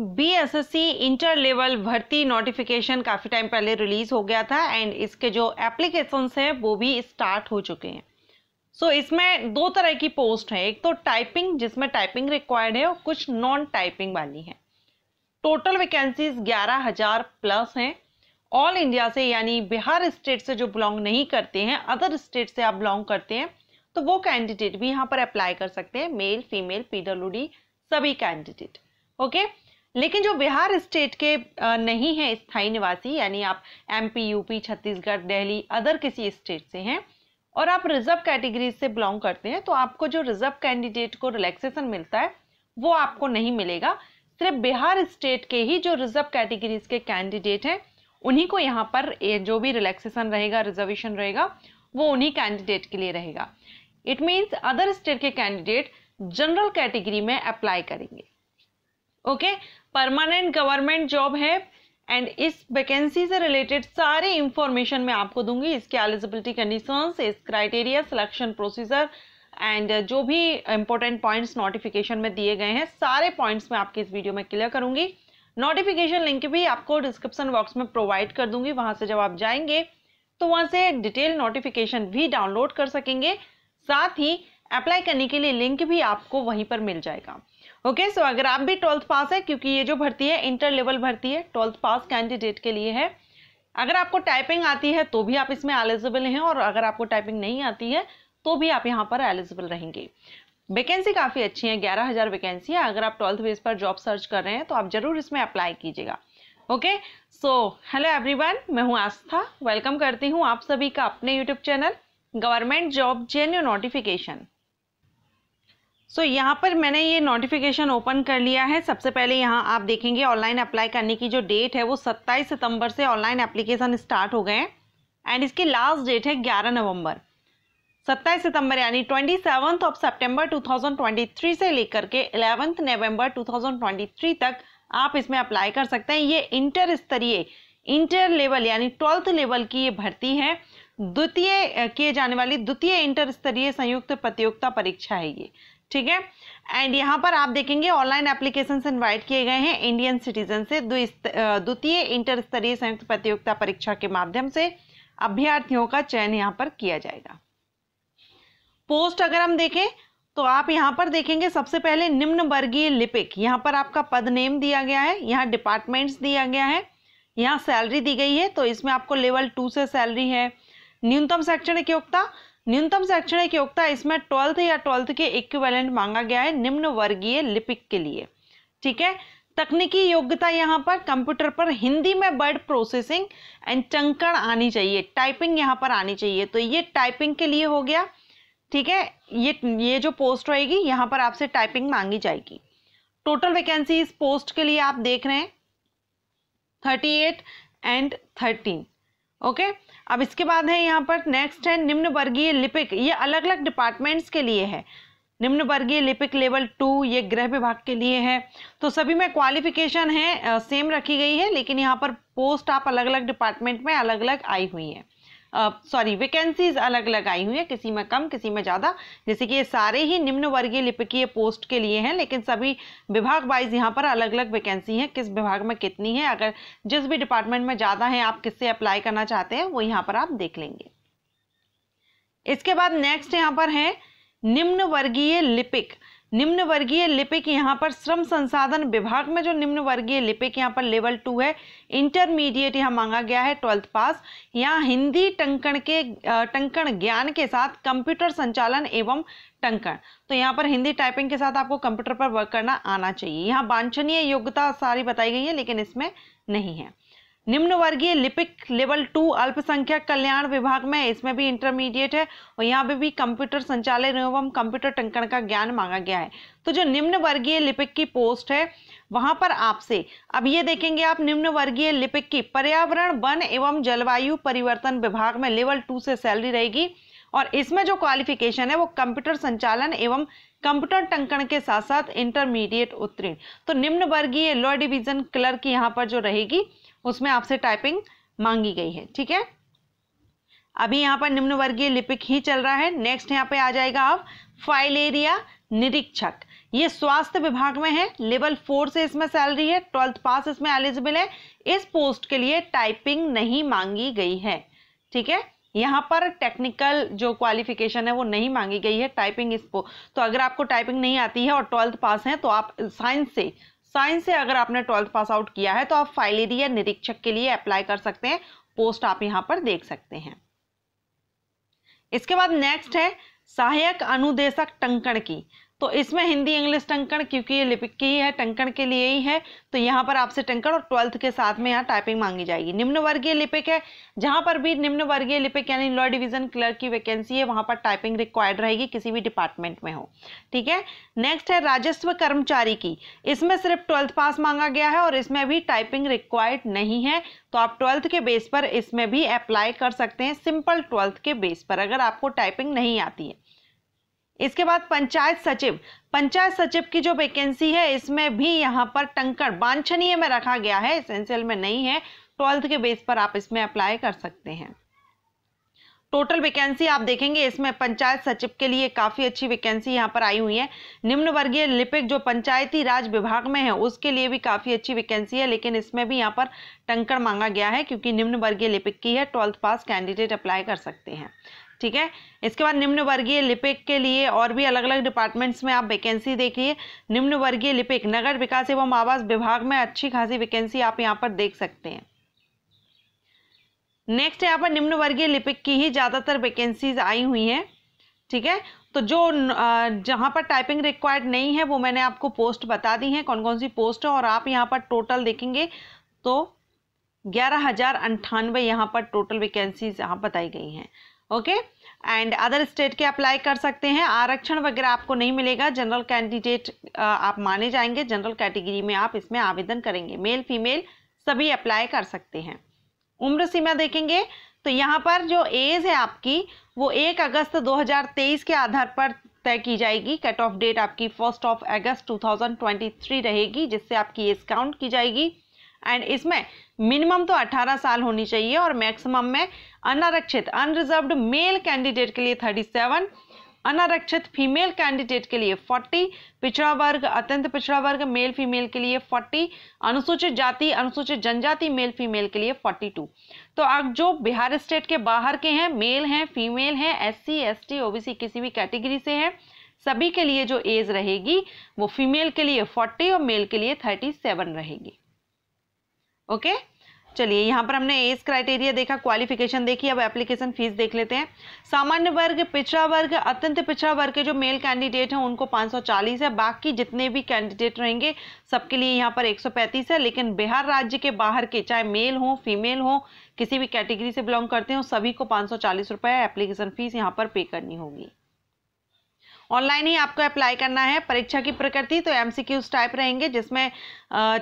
BSSC inter level भर्ती notification काफ़ी time पहले रिलीज़ हो गया था एंड इसके जो एप्लीकेशंस हैं वो भी स्टार्ट हो चुके हैं सो so, इसमें दो तरह की पोस्ट है एक तो टाइपिंग जिसमें टाइपिंग रिक्वायर्ड है और कुछ नॉन टाइपिंग वाली है टोटल वैकेंसीज ग्यारह हज़ार प्लस हैं ऑल इंडिया से यानी बिहार स्टेट से जो बिलोंग नहीं करते हैं अदर स्टेट से आप बिलोंग करते हैं तो वो कैंडिडेट भी यहाँ पर अप्लाई कर सकते हैं मेल फीमेल पीडब्ल्यू सभी कैंडिडेट ओके okay? लेकिन जो बिहार स्टेट के नहीं हैं स्थायी निवासी यानी आप MP UP Chhattisgarh Delhi other किसी स्टेट से हैं और आप रिजर्व कैटेगरी से बिलोंग करते हैं तो आपको जो रिजर्व कैंडिडेट को रिलैक्सेशन मिलता है वो आपको नहीं मिलेगा सिर्फ बिहार स्टेट के ही जो रिजर्व कैटेगरीज के कैंडिडेट हैं उन्हीं को यहाँ पर जो भी रिलैक्सेशन रहेगा रिजर्वेशन रहेगा वो उन्हीं कैंडिडेट के लिए रहेगा इट मीन्स अदर स्टेट के कैंडिडेट जनरल कैटेगरी में अप्लाई करेंगे ओके परमानेंट गवर्नमेंट जॉब है एंड इस वैकेंसी से रिलेटेड सारी इंफॉर्मेशन मैं आपको दूंगी इसके एलिजिबिलिटी कंडीशन इस क्राइटेरिया सिलेक्शन प्रोसीजर एंड जो भी इंपॉर्टेंट पॉइंट्स नोटिफिकेशन में दिए गए हैं सारे पॉइंट्स मैं आपकी इस वीडियो में क्लियर करूंगी नोटिफिकेशन लिंक भी आपको डिस्क्रिप्शन बॉक्स में प्रोवाइड कर दूंगी वहां से जब आप जाएंगे तो वहां से डिटेल नोटिफिकेशन भी डाउनलोड कर सकेंगे साथ ही अप्लाई करने के लिए लिंक भी आपको वहीं पर मिल जाएगा ओके okay, सो so अगर आप भी ट्वेल्थ पास है क्योंकि ये जो भर्ती है इंटर लेवल भर्ती है ट्वेल्थ पास कैंडिडेट के लिए है अगर आपको टाइपिंग आती है तो भी आप इसमें एलिजिबल हैं और अगर आपको टाइपिंग नहीं आती है तो भी आप यहाँ पर एलिजिबल रहेंगे वैकेंसी काफ़ी अच्छी है ग्यारह हज़ार वैकेंसी है अगर आप ट्वेल्थ बेस पर जॉब सर्च कर रहे हैं तो आप ज़रूर इसमें अप्लाई कीजिएगा ओके सो हेलो एवरीवन मैं हूँ आस्था वेलकम करती हूँ आप सभी का अपने YouTube channel government job genuine notification so so, यहाँ पर मैंने ये नोटिफिकेशन ओपन कर लिया है सबसे पहले यहाँ आप देखेंगे ऑनलाइन अप्लाई करने की जो डेट है वो 27 सितंबर से ऑनलाइन एप्लीकेशन स्टार्ट हो गए हैं एंड इसकी लास्ट डेट है 11 नवंबर 27 सितंबर यानी twenty seventh of September to से लेकर के इलेवंथ नवंबर 2023 तक आप इसमें अप्लाई कर सकते हैं ये इंटर स्तरीय इंटर लेवल यानी ट्वेल्थ लेवल की ये भर्ती है द्वितीय किए जाने वाली द्वितीय इंटर स्तरीय संयुक्त प्रतियोगिता परीक्षा है ये ठीक है एंड यहाँ पर आप देखेंगे ऑनलाइन एप्लीकेशन इन्वाइट किए गए हैं इंडियन सिटीजन से द्वितीय इंटर स्तरीय संयुक्त प्रतियोगिता परीक्षा के माध्यम से अभ्यर्थियों का चयन यहाँ पर किया जाएगा पोस्ट अगर हम देखें तो आप यहाँ पर देखेंगे सबसे पहले निम्न वर्गीय लिपिक यहाँ पर आपका पद नेम दिया गया है यहाँ डिपार्टमेंट्स दिया गया है यहाँ सैलरी दी गई है तो इसमें आपको लेवल टू से सैलरी है न्यूनतम शैक्षणिक योग्यता न्यूनतम शैक्षणिक योग्यता इसमें ट्वेल्थ या ट्वेल्थ के इक्विवेलेंट मांगा गया है निम्न वर्गीय लिपिक के लिए ठीक है तकनीकी योग्यता यहाँ पर कंप्यूटर पर हिंदी में वर्ड प्रोसेसिंग एंड चंकण आनी चाहिए टाइपिंग यहाँ पर आनी चाहिए तो ये टाइपिंग के लिए हो गया ठीक है ये ये जो पोस्ट रहेगी यहाँ पर आपसे टाइपिंग मांगी जाएगी टोटल वैकेंसी इस पोस्ट के लिए आप देख रहे हैं thirty eight and thirteen okay okay? अब इसके बाद है यहाँ पर नेक्स्ट है निम्न वर्गीय लिपिक ये अलग अलग डिपार्टमेंट्स के लिए है निम्न वर्गीय लिपिक लेवल टू ये गृह विभाग के लिए है तो सभी में क्वालिफिकेशन है सेम रखी गई है लेकिन यहाँ पर पोस्ट आप अलग अलग डिपार्टमेंट में अलग अलग आई हुई है सॉरी वैकेंसीज अलग आई हुई है किसी में कम किसी में ज़्यादा जैसे कि ये सारे ही निम्न वर्गीय लिपिकीय पोस्ट के लिए हैं लेकिन सभी विभाग वाइज यहाँ पर अलग अलग वैकेंसी है किस विभाग में कितनी है अगर जिस भी डिपार्टमेंट में ज़्यादा है आप किससे अप्लाई करना चाहते हैं वो यहाँ पर आप देख लेंगे इसके बाद नेक्स्ट यहाँ पर है निम्न वर्गीय लिपिक निम्न वर्गीय लिपिक यहाँ पर श्रम संसाधन विभाग में जो निम्न वर्गीय लिपिक यहाँ पर लेवल टू है इंटरमीडिएट यहाँ मांगा गया है ट्वेल्थ पास यहाँ हिंदी टंकण के टंकण ज्ञान के साथ कंप्यूटर संचालन एवं टंकण तो यहाँ पर हिंदी टाइपिंग के साथ आपको कंप्यूटर पर वर्क करना आना चाहिए यहाँ वांछनीय योग्यता सारी बताई गई है लेकिन इसमें नहीं है निम्न वर्गीय लिपिक लेवल टू अल्पसंख्यक कल्याण विभाग में इसमें भी इंटरमीडिएट है और यहाँ पे भी कंप्यूटर संचालन एवं कंप्यूटर टंकण का ज्ञान मांगा गया है तो जो निम्न वर्गीय लिपिक की पोस्ट है वहां पर आपसे अब ये देखेंगे आप निम्न वर्गीय लिपिक की पर्यावरण वन एवं जलवायु परिवर्तन विभाग में लेवल टू से सैलरी रहेगी और इसमें जो क्वालिफिकेशन है वो कंप्यूटर संचालन एवं कंप्यूटर टंकण के साथ साथ इंटरमीडिएट उत्तीर्ण तो निम्न वर्गीय लॉ डिवीजन क्लर्क यहाँ पर जो रहेगी उसमें आपसे टाइपिंग मांगी गई है ठीक है अभी यहाँ पर निम्न वर्गीय लिपिक ही चल रहा है नेक्स्ट यहाँ पे आ जाएगा आप फाइलेरिया निरीक्षक ये स्वास्थ्य विभाग में है लेवल फोर से इसमें सैलरी है ट्वेल्थ पास इसमें एलिजिबल है इस पोस्ट के लिए टाइपिंग नहीं मांगी गई है ठीक है यहाँ पर टेक्निकल जो क्वालिफिकेशन है वो नहीं मांगी गई है टाइपिंग इस तो अगर आपको टाइपिंग नहीं आती है और ट्वेल्थ पास है तो आप साइंस से साइंस से अगर आपने ट्वेल्थ पास आउट किया है तो आप फाइलेरिया निरीक्षक के लिए अप्लाई कर सकते हैं पोस्ट आप यहाँ पर देख सकते हैं इसके बाद नेक्स्ट है सहायक अनुदेशक टंकण की तो इसमें हिंदी इंग्लिश टंकण क्योंकि ये लिपिक की ही है टंकण के लिए ही है तो यहाँ पर आपसे टंकण और ट्वेल्थ के साथ में यहाँ टाइपिंग मांगी जाएगी निम्न वर्गीय लिपिक है जहाँ पर भी निम्न वर्गीय लिपिक यानी लॉ डिवीजन क्लर्क की वैकेंसी है वहाँ पर टाइपिंग रिक्वायर्ड रहेगी किसी भी डिपार्टमेंट में हो ठीक है नेक्स्ट है राजस्व कर्मचारी की इसमें सिर्फ ट्वेल्थ पास मांगा गया है और इसमें भी टाइपिंग रिक्वायर्ड नहीं है तो आप ट्वेल्थ के बेस पर इसमें भी अप्लाई कर सकते हैं सिंपल ट्वेल्थ के बेस पर अगर आपको टाइपिंग नहीं आती है इसके बाद पंचायत सचिव पंचायत सचिव की जो वैकेंसी है इसमें भी यहाँ पर टंकर वांछनीय में रखा गया है एसेंशियल में नहीं है ट्वेल्थ के बेस पर आप इसमें अप्लाई कर सकते हैं टोटल वैकेंसी आप देखेंगे इसमें पंचायत सचिव के लिए काफ़ी अच्छी वैकेंसी यहाँ पर आई हुई है निम्न वर्गीय लिपिक जो पंचायती राज विभाग में है उसके लिए भी काफ़ी अच्छी वैकेंसी है लेकिन इसमें भी यहाँ पर टंकर मांगा गया है क्योंकि निम्न वर्गीय लिपिक की है ट्वेल्थ पास कैंडिडेट अप्लाई कर सकते हैं ठीक है इसके बाद निम्न वर्गीय लिपिक के लिए और भी अलग अलग डिपार्टमेंट्स में आप वैकेंसी देखिए निम्न वर्गीय लिपिक नगर विकास एवं आवास विभाग में अच्छी खासी वैकेंसी आप यहाँ पर देख सकते हैं नेक्स्ट यहाँ पर निम्न वर्गीय लिपिक की ही ज़्यादातर वैकेंसीज आई हुई हैं ठीक है तो जो जहाँ पर टाइपिंग रिक्वायर्ड नहीं है वो मैंने आपको पोस्ट बता दी हैं कौन कौन सी पोस्ट है और आप यहाँ पर टोटल देखेंगे तो ग्यारह हज़ार अंठानवे यहाँ पर टोटल वैकेंसीज यहाँ बताई गई हैं ओके एंड अदर स्टेट के अप्लाई कर सकते हैं आरक्षण वगैरह आपको नहीं मिलेगा जनरल कैंडिडेट आप माने जाएंगे जनरल कैटेगरी में आप इसमें आवेदन करेंगे मेल फीमेल सभी अप्लाई कर सकते हैं उम्र सीमा देखेंगे तो यहाँ पर जो एज है आपकी वो एक अगस्त 2023 के आधार पर तय की जाएगी कट ऑफ डेट आपकी फर्स्ट ऑफ अगस्त 2023 रहेगी जिससे आपकी एज काउंट की जाएगी एंड इसमें मिनिमम तो 18 साल होनी चाहिए और मैक्सिमम में अनारक्षित अनरिजर्व मेल कैंडिडेट के लिए 37 अनारक्षित फीमेल कैंडिडेट के लिए 40 पिछड़ा वर्ग अत्यंत पिछड़ा वर्ग मेल फीमेल के लिए 40 अनुसूचित जाति अनुसूचित जनजाति मेल फीमेल के लिए 42 तो अब जो बिहार स्टेट के बाहर के हैं मेल हैं फीमेल हैं एस एसटी ओबीसी किसी भी कैटेगरी से हैं सभी के लिए जो एज रहेगी वो फीमेल के लिए 40 और मेल के लिए 37 रहेगी ओके चलिए यहाँ पर हमने एज क्राइटेरिया देखा क्वालिफिकेशन देखी अब एप्लीकेशन फीस देख लेते हैं सामान्य वर्ग पिछड़ा वर्ग अत्यंत पिछड़ा वर्ग के जो मेल कैंडिडेट हैं उनको 540 है बाकी जितने भी कैंडिडेट रहेंगे सबके लिए यहाँ पर 135 है लेकिन बिहार राज्य के बाहर के चाहे मेल हो फीमेल हो किसी भी कैटेगरी से बिलोंग करते हो सभी को पाँच सौ एप्लीकेशन फीस यहाँ पर पे करनी होगी ऑनलाइन ही आपको अप्लाई करना है परीक्षा की प्रकृति तो एम टाइप रहेंगे जिसमें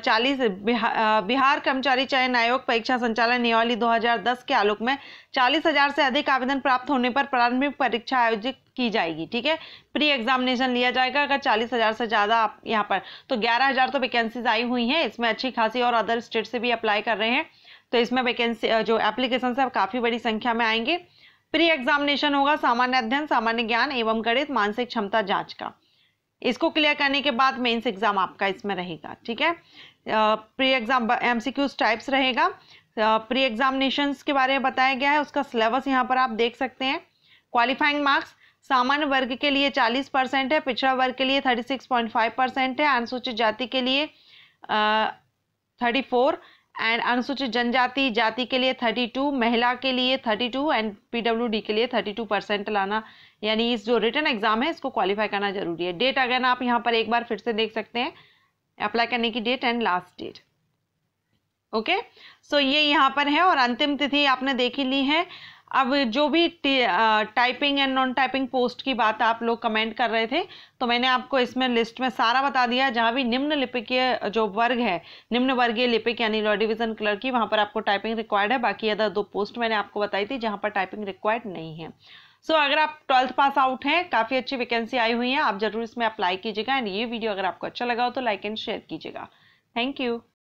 चालीस बिहार, बिहार कर्मचारी चयन आयोग परीक्षा संचालन हजार 2010 के आलोक में चालीस हजार से अधिक आवेदन प्राप्त होने पर प्रारंभिक परीक्षा आयोजित की जाएगी ठीक है प्री एग्जामिनेशन लिया जाएगा अगर चालीस हजार से ज़्यादा आप यहाँ पर तो ग्यारह हजार तो वैकेंसीज आई हुई हैं इसमें अच्छी खासी और अदर स्टेट से भी अप्लाई कर रहे हैं तो इसमें वैकेंसी जो एप्लीकेशन है काफ़ी बड़ी संख्या में आएंगे प्री एग्जामिनेशन होगा सामान्य अध्ययन सामान्य ज्ञान एवं गणित मानसिक क्षमता जांच का इसको क्लियर करने के बाद मेंस एग्जाम आपका इसमें रहेगा ठीक है प्री एग्जाम एमसीक्यूज टाइप्स रहेगा प्री एग्जामिनेशन के बारे में बताया गया है उसका सिलेबस यहाँ पर आप देख सकते हैं क्वालिफाइंग मार्क्स सामान्य वर्ग के लिए 40 परसेंट है पिछड़ा वर्ग के लिए 36.5 परसेंट है अनुसूचित जाति के लिए थर्टी फोर एंड अनुसूचित जनजाति जाति के लिए 32 महिला के लिए 32 एंड पीडब्ल्यूडी के लिए 32 परसेंट लाना यानी इस जो रिटर्न एग्जाम है इसको क्वालिफाई करना जरूरी है डेट अगेन आप यहाँ पर एक बार फिर से देख सकते हैं अप्लाई करने की date and last date okay so ये यहाँ पर है और अंतिम तिथि आपने देखी ली है अब जो भी typing and non typing post की बात आप लोग कमेंट कर रहे थे तो मैंने आपको इसमें लिस्ट में सारा बता दिया जहाँ भी निम्न लिपिकीय जो वर्ग है निम्न वर्गीय लिपिक यानी लॉ डिवीजन क्लर्क की वहाँ पर आपको टाइपिंग रिक्वायर्ड है बाकी अदर दो पोस्ट मैंने आपको बताई थी जहाँ पर टाइपिंग रिक्वायर्ड नहीं है सो so, अगर आप ट्वेल्थ पास आउट हैं काफ़ी अच्छी वैकेंसी आई हुई है आप जरूर इसमें अप्लाई कीजिएगा एंड ये वीडियो अगर आपको अच्छा लगा हो तो लाइक एंड शेयर कीजिएगा थैंक यू